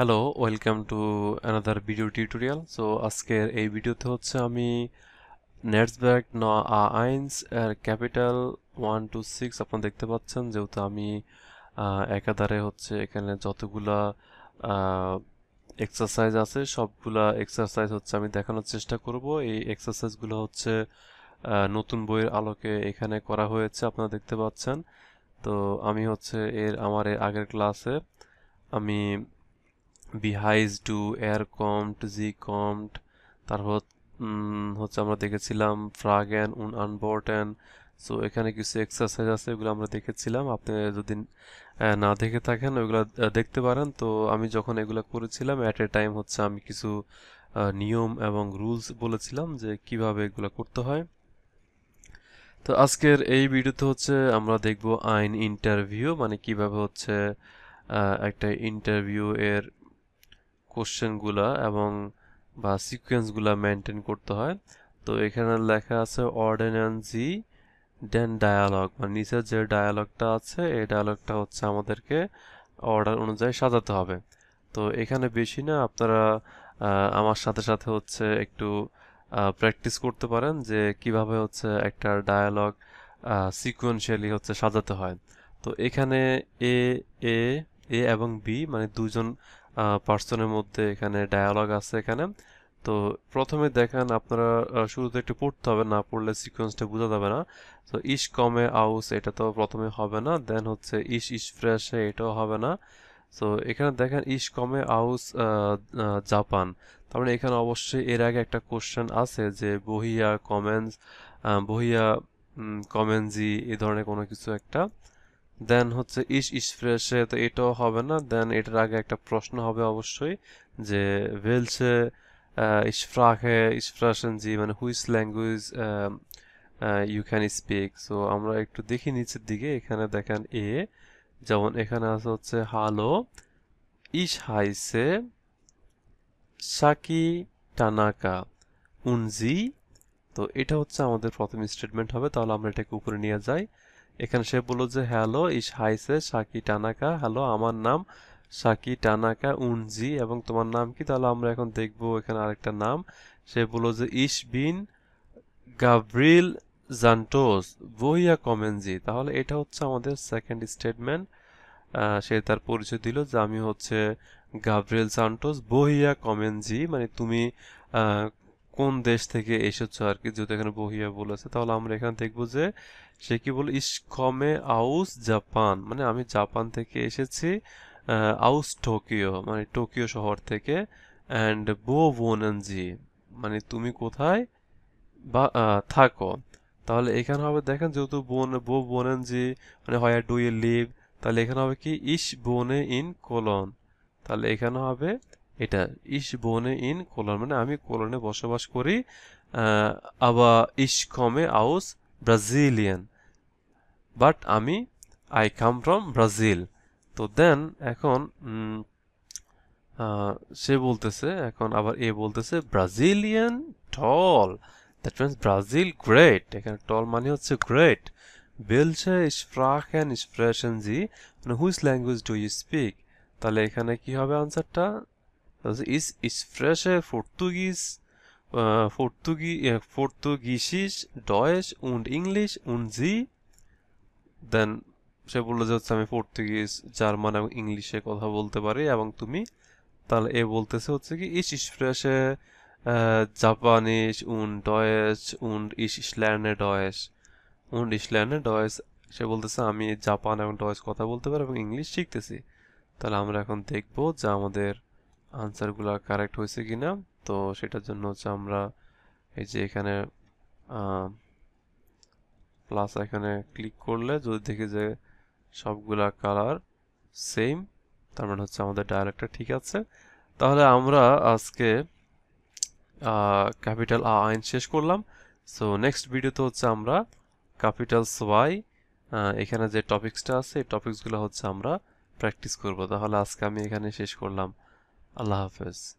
Hello welcome to another video tutorial so আজকের এই ভিডিওতে হচ্ছে আমি নেটসব্যাক ন আইনস এর ক্যাপিটাল ওয়ান টু সিক্স আপনারা দেখতে পাচ্ছেন যেহেতু আমি একাধারে হচ্ছে এখানে যতগুলা এক্সারসাইজ আছে সবগুলা এক্সারসাইজ হচ্ছে আমি দেখানোর চেষ্টা করব এই এক্সারসাইজগুলো হচ্ছে নতুন বইয়ের আলোকে এখানে করা হয়েছে আপনারা দেখতে পাচ্ছেন তো আমি হচ্ছে এর আমার আগের ক্লাসে আমি বিহাইজ টু এয়ার কম্পট জি কম্পট তারপর হচ্ছে আমরা দেখেছিলাম ফ্রাগেন উন আনবর্টেন সো এখানে কিছু এক্সারসাইজ আছে এগুলো আমরা দেখেছিলাম আপনি যদি না দেখে থাকেন ওইগুলো দেখতে পারেন তো আমি যখন এগুলো করেছিলাম অ্যাট এ টাইম হচ্ছে আমি কিছু নিয়ম এবং রুলস বলেছিলাম যে কিভাবে এগুলো করতে হয় তো আজকের এই ভিডিওতে হচ্ছে আমরা দেখব আইন ইন্টারভিউ মানে কিভাবে হচ্ছে একটা ইন্টারভিউ এর কোশ্চেনগুলা এবং বা সিকোয়েন্সগুলা মেনটেন করতে হয় তো এখানে লেখা আছে অর্ডিন্যান্সি দেন ডায়ালগ মানে নিচের যে ডায়ালগটা আছে এই ডায়ালগটা হচ্ছে আমাদেরকে অর্ডার অনুযায়ী সাজাতে হবে তো এখানে বেশি না আপনারা আমার সাথে সাথে হচ্ছে একটু প্র্যাকটিস করতে পারেন যে কিভাবে হচ্ছে একটা ডায়ালগ সিকুয়েন্সিয়ালি হচ্ছে সাজাতে হয় তো এখানে এ এ এ এবং বি মানে দুজন পার্সনের মধ্যে এখানে ডায়ালগ আছে এখানে তো প্রথমে দেখেন আপনারা শুরুতে একটু পড়তে হবে না পড়লে সিকোয়েন্সটা বোঝা যাবে না তো ইস কমে আউস এটা তো প্রথমে হবে না দেন হচ্ছে ইস ইস ফ্রেশে এটাও হবে না তো এখানে দেখেন ইস কমে আউস জাপান তার মানে এখানে অবশ্যই এর আগে একটা কোশ্চেন আছে যে বহিয়া কমেন্স বহিয়া কমেন্সি এ ধরনের কোনো কিছু একটা দেন হচ্ছে ইস ইস ফ্রেশে তো এটাও হবে না দেন এটার আগে একটা প্রশ্ন হবে অবশ্যই যে ভেলসে ইসফ্রাকে ইসফ্রাশন জি মানে which language you can speak so আমরা একটু দেখি নিচের দিকে এখানে দেখেন এ যেমন এখানে আছে হচ্ছে হালো ইস হাইসে সাকি টানাকা উনজি তো এটা হচ্ছে আমাদের প্রথম স্টেটমেন্ট হবে তাহলে আমরা এটাকে উপরে নিয়ে যাই এখানে সে বলল যে হ্যালো ইস হাইসে সাকি টানাকা হ্যালো আমার নাম সাকি টানাকা উনজি এবং তোমার নাম কি তাহলে আমরা এখন দেখব এখানে আরেকটা নাম সে বলল যে ইস বিন গাব্রিল জান্টোস বহিয়া কমেনজি তাহলে এটা হচ্ছে আমাদের সেকেন্ড স্টেটমেন্ট সে তার পরিচয় দিল যে আমি হচ্ছে গাব্রিয়েল জান্টোস বহিয়া কমেনজি মানে তুমি কোন দেশ থেকে এসেছো আর কি যেহেতু এখানে বহিয়া বলেছে তাহলে আমরা এখানে দেখবো যে সে কি বলে ইসকমে আউস জাপান মানে আমি জাপান থেকে এসেছি আউস টোকিও মানে টোকিও শহর থেকে অ্যান্ড বো বোনজি মানে তুমি কোথায় বা থাকো তাহলে এখানে হবে দেখেন যেহেতু বোন বো বোনজি মানে হয় ডু ইউ লিভ তাহলে এখানে হবে কি ইস বোনে ইন কোলন তাহলে এখানে হবে এটা ইস বনে ইন কোলন মানে আমি কোলনে বসবাস করি আবা ইস কমে আউস ব্রাজিলিয়ান বাট আমি আই কাম ফ্রম ব্রাজিল তো দেন এখন সে বলতেছে এখন আবার এ বলতেছে ব্রাজিলিয়ান টল দ্যাট মিনস ব্রাজিল গ্রেট এখানে টল মানে হচ্ছে গ্রেট বেলসে স্প্রাক অ্যান্ড স্প্রেশন জি মানে which language do you speak তাহলে এখানে কি হবে আনসারটা Also is spreche Portugies, äh, Portugie, äh, Portugiesisch, Deutsch und Englisch und sie দেন সে বললো যে হচ্ছে আমি পর্তুগিজ জার্মান এবং ইংলিশে কথা বলতে পারি এবং তুমি তাহলে এ বলতেছে হচ্ছে কি ইস স্প্রেশে জাপানিশ উন ডয়েস উন ইস ইসল্যান্ডে ডয়েস উন ইসল্যান্ডে ডয়েস সে বলতেছে আমি জাপান এবং ডয়েস কথা বলতে পারি এবং ইংলিশ শিখতেছি তাহলে আমরা এখন দেখবো যে আমাদের আনসারগুলো কারেক্ট হয়েছে কি না তো সেটার জন্য হচ্ছে আমরা এই যে এখানে প্লাস এখানে ক্লিক করলে যদি দেখি যে সবগুলা কালার সেম তার মানে হচ্ছে আমাদের ডায়ালেক্টটা ঠিক আছে তাহলে আমরা আজকে ক্যাপিটাল আ আইন শেষ করলাম সো নেক্সট ভিডিওতে হচ্ছে আমরা ক্যাপিটাল ওয়াই এখানে যে টপিক্সটা আছে এই টপিক্সগুলো হচ্ছে আমরা প্র্যাকটিস করব তাহলে আজকে আমি এখানে শেষ করলাম a lover's.